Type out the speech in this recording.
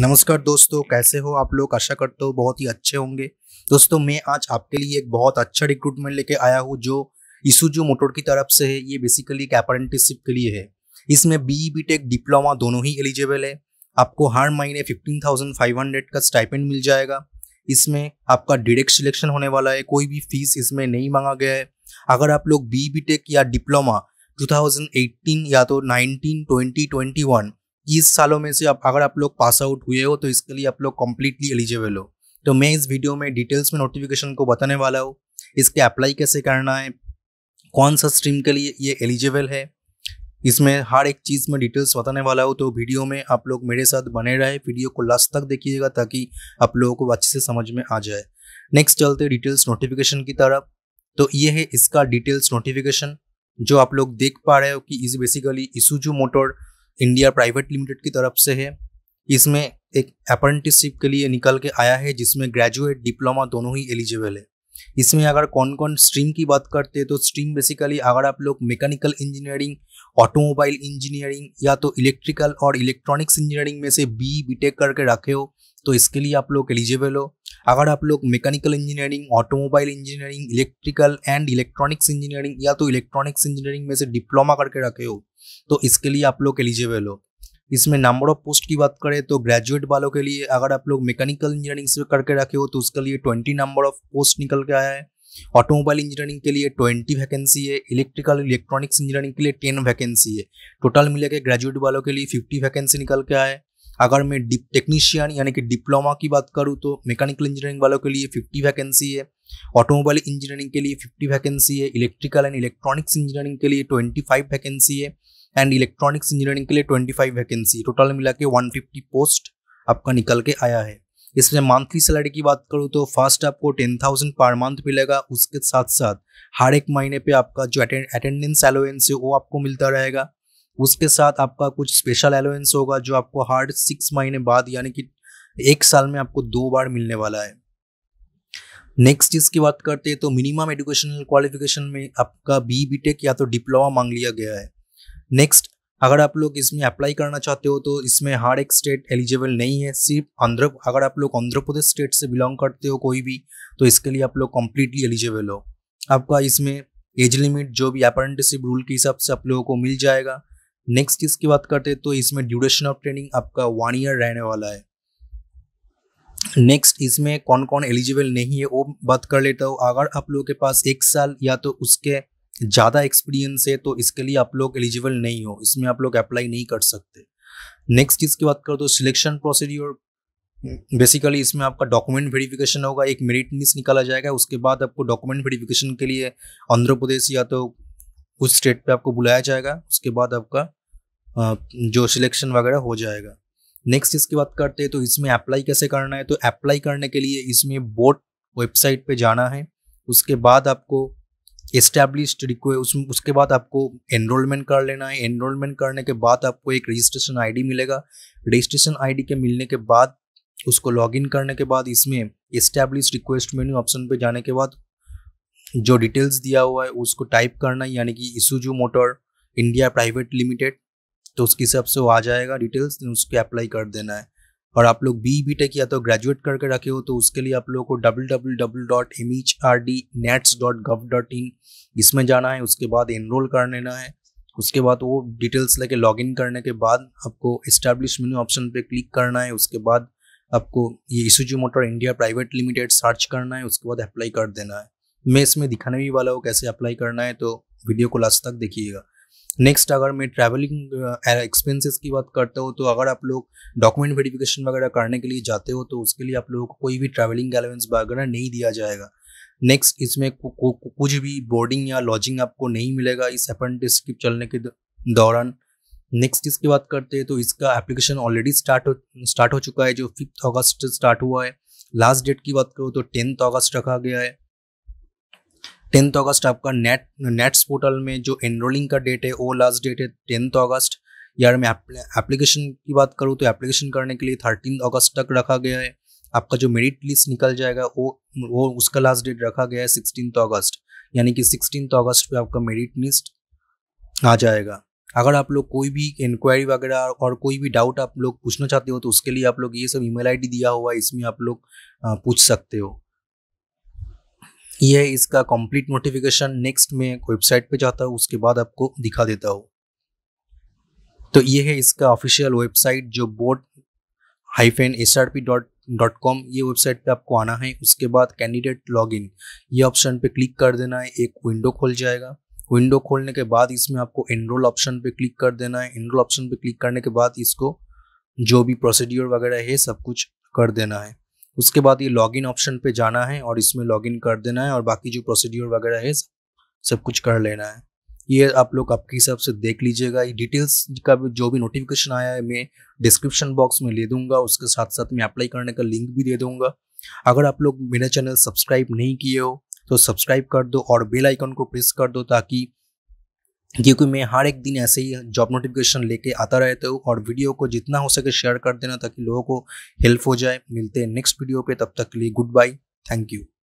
नमस्कार दोस्तों कैसे हो आप लोग आशा करते हो बहुत ही अच्छे होंगे दोस्तों मैं आज आपके लिए एक बहुत अच्छा रिक्रूटमेंट लेके आया हूँ जो जो मोटोर की तरफ से है ये बेसिकली एक अप्रेंटिसशिप के लिए है इसमें बी बी टेक डिप्लोमा दोनों ही एलिजिबल है आपको हर महीने फिफ्टीन थाउजेंड फाइव हंड्रेड का स्टाइपेंड मिल जाएगा इसमें आपका डायरेक्ट सिलेक्शन होने वाला है कोई भी फीस इसमें नहीं मांगा गया है अगर आप लोग बी बी टेक या डिप्लोमा टू थाउजेंड एट्टीन या तो नाइनटीन ट्वेंटी ट्वेंटी वन तीस सालों में से आप अगर आप लोग पास आउट हुए हो तो इसके लिए आप लोग कम्प्लीटली एलिजिबल हो तो मैं इस वीडियो में डिटेल्स में नोटिफिकेशन को बताने वाला हूँ इसके अप्लाई कैसे करना है कौन सा स्ट्रीम के लिए ये एलिजिबल है इसमें हर एक चीज़ में डिटेल्स बताने वाला हो तो वीडियो में आप लोग मेरे साथ बने रहे वीडियो को लास्ट तक देखिएगा ताकि आप लोगों को अच्छे से समझ में आ जाए नेक्स्ट चलते डिटेल्स नोटिफिकेशन की तरफ तो ये है इसका डिटेल्स नोटिफिकेशन जो आप लोग देख पा रहे हो कि इस basically Isuzu motor India private limited की तरफ से है इसमें एक अप्रेंटिसशिप के लिए निकल के आया है जिसमें ग्रेजुएट डिप्लोमा दोनों ही एलिजिबल है इसमें अगर कौन कौन स्ट्रीम की बात करते हैं तो स्ट्रीम बेसिकली अगर आप लोग मैकेनिकल इंजीनियरिंग ऑटोमोबाइल इंजीनियरिंग या तो इलेक्ट्रिकल और इलेक्ट्रॉनिक्स इंजीनियरिंग में से बी बीटेक करके रखे हो तो इसके लिए आप लोग एलिजिबल हो अगर आप लोग mechanical engineering automobile engineering electrical and electronics engineering या तो इलेक्ट्रॉनिक्स इंजीनियरिंग में से डिप्लोमा करके रखे हो तो इसके लिए आप लोग एलिजिबल हो इसमें नंबर ऑफ पोस्ट की बात करें तो ग्रेजुएट वालों के लिए अगर आप लोग मैकेनिकल इंजीनियरिंग से करके रखे हो तो उसके लिए ट्वेंटी नंबर ऑफ पोस्ट निकल के आया है ऑटोमोबाइल इंजीनियरिंग के लिए ट्वेंटी वैकेंसी है इलेक्ट्रिकल इलेक्ट्रॉनिक्स इंजीनियरिंग के लिए टेन वैकेंसी है टोटल मिलेगा ग्रेजुएट वालों के लिए फिफ्टी वैकेंसी निकल के आए अगर मैं डिप टेक्नीशियन यानी कि डिप्लोमा की बात करूँ तो मैकेनिकल इंजीनियरिंग वालों के लिए फिफ्टी वैकेंसी है ऑटोमोबाइल इंजीनियरिंग के लिए फिफ्टी वैकेंसी है इलेक्ट्रिकल एंड इलेक्ट्रॉनिक्स इंजीनियरिंग के लिए ट्वेंटी फाइव वैकेंसी है एंड इलेक्ट्रॉनिक्स इंजीनियरिंग के लिए ट्वेंटी फाइव वैकेंसी टोटल मिला के वन फिफ्टी पोस्ट आपका निकल के आया है इसमें मंथली सैलरी की बात करूँ तो फर्स्ट आपको टेन थाउजेंड पर मंथ मिलेगा उसके साथ साथ हर एक महीने पर आपका जो अटेंडेंस अलोवेंस है वो आपको मिलता रहेगा उसके साथ आपका कुछ स्पेशल अलाउंस होगा जो आपको हार्ड सिक्स महीने बाद यानी कि एक साल में आपको दो बार मिलने वाला है नेक्स्ट इसकी बात करते हैं तो मिनिमम एजुकेशनल क्वालिफिकेशन में आपका बी बी टेक या तो डिप्लोमा मांग लिया गया है नेक्स्ट अगर आप लोग इसमें अप्लाई करना चाहते हो तो इसमें हर एक स्टेट एलिजिबल नहीं है सिर्फ आंध्र अगर आप लोग आंध्र प्रदेश स्टेट से बिलोंग करते हो कोई भी तो इसके लिए आप लोग कम्प्लीटली एलिजिबल हो आपका इसमें एज लिमिट जो भी अप्रेंटिसिप रूल के हिसाब से आप लोगों को मिल जाएगा नेक्स्ट इसकी बात करते हैं तो इसमें ड्यूरेशन ऑफ ट्रेनिंग आपका वन ईयर रहने वाला है नेक्स्ट इसमें कौन कौन एलिजिबल नहीं है वो बात कर लेता हूँ अगर आप लोगों के पास एक साल या तो उसके ज़्यादा एक्सपीरियंस है तो इसके लिए आप लोग एलिजिबल नहीं हो इसमें आप लोग अप्लाई नहीं कर सकते नेक्स्ट इसकी बात कर दो सिलेक्शन प्रोसीड्योर बेसिकली इसमें आपका डॉक्यूमेंट वेरिफिकेशन होगा एक मेरिट लिस्ट निकाला जाएगा उसके बाद आपको डॉक्यूमेंट वेरिफिकेशन के लिए आंध्र प्रदेश या तो उस स्टेट पे आपको बुलाया जाएगा उसके बाद आपका जो सिलेक्शन वगैरह हो जाएगा नेक्स्ट इसकी बात करते हैं तो इसमें अप्लाई कैसे करना है तो अप्लाई करने के लिए इसमें बोट वेबसाइट पे जाना है उसके बाद आपको इस्टेब्लिश रिक्वेस्ट उस, उसके बाद आपको एनरोलमेंट कर लेना है एनरोलमेंट करने के बाद आपको एक रजिस्ट्रेशन आईडी मिलेगा रजिस्ट्रेशन आईडी के मिलने के बाद उसको लॉगिन करने के बाद इसमें इस्टेब्लिश रिक्वेस्ट मेन्यू ऑप्शन पर जाने के बाद जो डिटेल्स दिया हुआ है उसको टाइप करना है यानी कि Isuzu motor India private limited तो उसके हिसाब से वो आ जाएगा डिटेल्स तो अप्लाई कर देना है और आप लोग बी बी टेक या तो ग्रेजुएट करके रखे हो तो उसके लिए आप लोगों को W W W dot M H R D NATS dot gov dot in इसमें जाना है उसके बाद एनरोल कर लेना है उसके बाद वो डिटेल्स लेके लॉगिन करने के बाद आपको इस्टेब्लिश मेन्यू ऑप्शन पे क्लिक करना है उसके बाद आपको ये Isuzu motor India private limited search करना है उसके बाद अप्लाई कर देना है मैं इसमें दिखाने भी वाला हूँ कैसे अप्लाई करना है तो वीडियो को लास्ट तक देखिएगा नेक्स्ट अगर मैं ट्रैवलिंग एक्सपेंसेस की बात करता हूँ तो अगर आप लोग डॉक्यूमेंट वेरिफिकेशन वगैरह करने के लिए जाते हो तो उसके लिए आप लोगों को कोई भी ट्रैवलिंग अलाउंस वगैरह नहीं दिया जाएगा नेक्स्ट इसमें कुछ भी बोर्डिंग या लॉजिंग आपको नहीं मिलेगा इस अप्रेंटिस चलने के दौरान नेक्स्ट इसकी बात करते हैं तो इसका एप्लीकेशन ऑलरेडी स्टार्ट हो स्टार्ट हो चुका है जो फिफ्थ अगस्त स्टार्ट हुआ है लास्ट डेट की बात करो तो टेंथ अगस्त रखा गया है टेंथ अगस्त आपका नेट नेट्स पोर्टल में जो एनरोलिंग का डेट है वो लास्ट डेट है टेंथ अगस्त यार मैं एप्लीकेशन की बात करूँ तो एप्लीकेशन करने के लिए थर्टीन अगस्त तक रखा गया है आपका जो मेरिट लिस्ट निकल जाएगा वो वो उसका लास्ट डेट रखा गया है सिक्सटीन अगस्त यानी कि सिक्सटीन अगस्त पे आपका मेरिट लिस्ट आ जाएगा अगर आप लोग कोई भी इंक्वायरी वगैरह और कोई भी डाउट आप लोग पूछना चाहते हो तो उसके लिए आप लोग ये सब ईमेल आईडी दिया हुआ है इसमें आप लोग पूछ सकते हो यह है इसका कंप्लीट नोटिफिकेशन नेक्स्ट में वेबसाइट पे जाता हूँ उसके बाद आपको दिखा देता हूँ तो ये है इसका ऑफिशियल वेबसाइट जो board hyphen S R P dot dot com ये वेबसाइट पे आपको आना है उसके बाद कैंडिडेट लॉगिन ये ऑप्शन पे क्लिक कर देना है एक विंडो खोल जाएगा विंडो खोलने के बाद इसमें आपको एनरोल ऑप्शन पे क्लिक कर देना है एनरोल ऑप्शन पे क्लिक करने के बाद इसको जो भी प्रोसीड्योर वगैरह है सब कुछ कर देना है उसके बाद ये लॉगिन ऑप्शन पे जाना है और इसमें लॉगिन कर देना है और बाकी जो प्रोसीड्योर वगैरह है सब कुछ कर लेना है ये आप लोग आपके हिसाब से देख लीजिएगा ये डिटेल्स का जो भी नोटिफिकेशन आया है मैं डिस्क्रिप्शन बॉक्स में ले दूंगा उसके साथ साथ मैं अप्लाई करने का लिंक भी दे दूंगा अगर आप लोग मेरा चैनल सब्सक्राइब नहीं किए हो तो सब्सक्राइब कर दो और बेल आइकन को प्रेस कर दो ताकि क्योंकि मैं हर एक दिन ऐसे ही जॉब नोटिफिकेशन लेके आता रहता हूँ और वीडियो को जितना हो सके शेयर कर देना ताकि लोगों को हेल्प हो जाए मिलते हैं नेक्स्ट वीडियो पे तब तक के लिए गुड बाय थैंक यू